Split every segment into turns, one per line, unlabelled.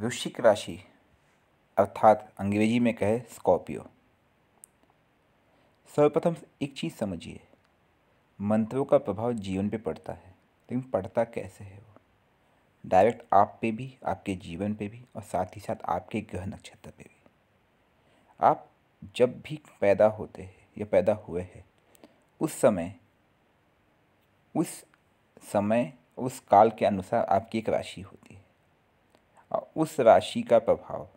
वृश्चिक राशि अर्थात अंग्रेजी में कहे स्कॉर्पियो सर्वप्रथम एक चीज़ समझिए मंत्रों का प्रभाव जीवन पे पड़ता है लेकिन पड़ता कैसे है वो डायरेक्ट आप पे भी आपके जीवन पे भी और साथ ही साथ आपके ग्रह नक्षत्र पे भी आप जब भी पैदा होते हैं या पैदा हुए हैं उस समय उस समय उस काल के अनुसार आपकी एक राशि होती और उस राशि का प्रभाव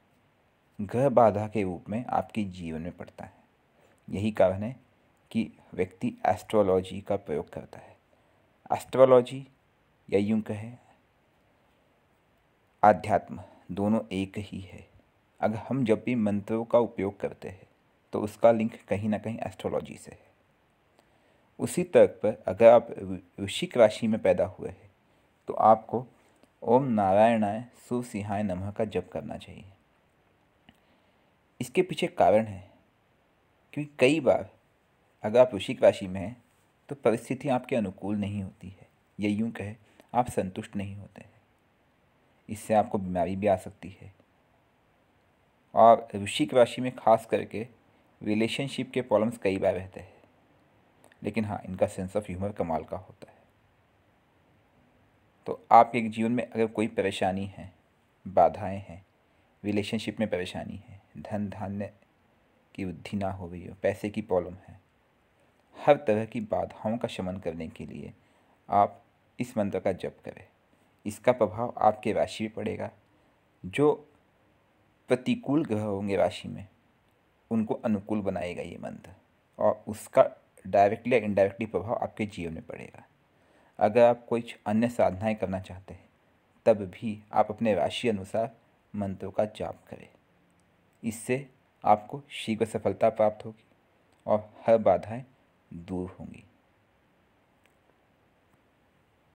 ग्रह बाधा के रूप में आपके जीवन में पड़ता है यही कारण है कि व्यक्ति एस्ट्रोलॉजी का प्रयोग करता है एस्ट्रोलॉजी या यूं कहे आध्यात्म दोनों एक ही है अगर हम जब भी मंत्रों का उपयोग करते हैं तो उसका लिंक कहीं ना कहीं एस्ट्रोलॉजी से है उसी तर्क पर अगर आप वृश्चिक राशि में पैदा हुए हैं तो आपको ओम नारायणाय सिंहाय नमः का जप करना चाहिए इसके पीछे कारण है क्योंकि कई बार अगर आप ऋषिक राशि में हैं तो परिस्थिति आपके अनुकूल नहीं होती है या यूँ कहें आप संतुष्ट नहीं होते हैं इससे आपको बीमारी भी आ सकती है और ऋषिक राशि में खास करके रिलेशनशिप के प्रॉब्लम्स कई बार रहते हैं लेकिन हाँ इनका सेंस ऑफ ह्यूमर कमाल का होता है तो आपके जीवन में अगर कोई परेशानी है बाधाएं हैं रिलेशनशिप में परेशानी है धन धान्य की वृद्धि ना हो रही हो पैसे की प्रॉब्लम है हर तरह की बाधाओं का शमन करने के लिए आप इस मंत्र का जप करें इसका प्रभाव आपके राशि में पड़ेगा जो प्रतिकूल ग्रह होंगे राशि में उनको अनुकूल बनाएगा ये मंत्र और उसका डायरेक्टली या इनडायरेक्टली प्रभाव आपके जीवन में पड़ेगा अगर आप कुछ अन्य साधनाएं करना चाहते हैं तब भी आप अपने राशि अनुसार मंत्रों का जाप करें इससे आपको शीघ्र सफलता प्राप्त होगी और हर बाधाएं दूर होंगी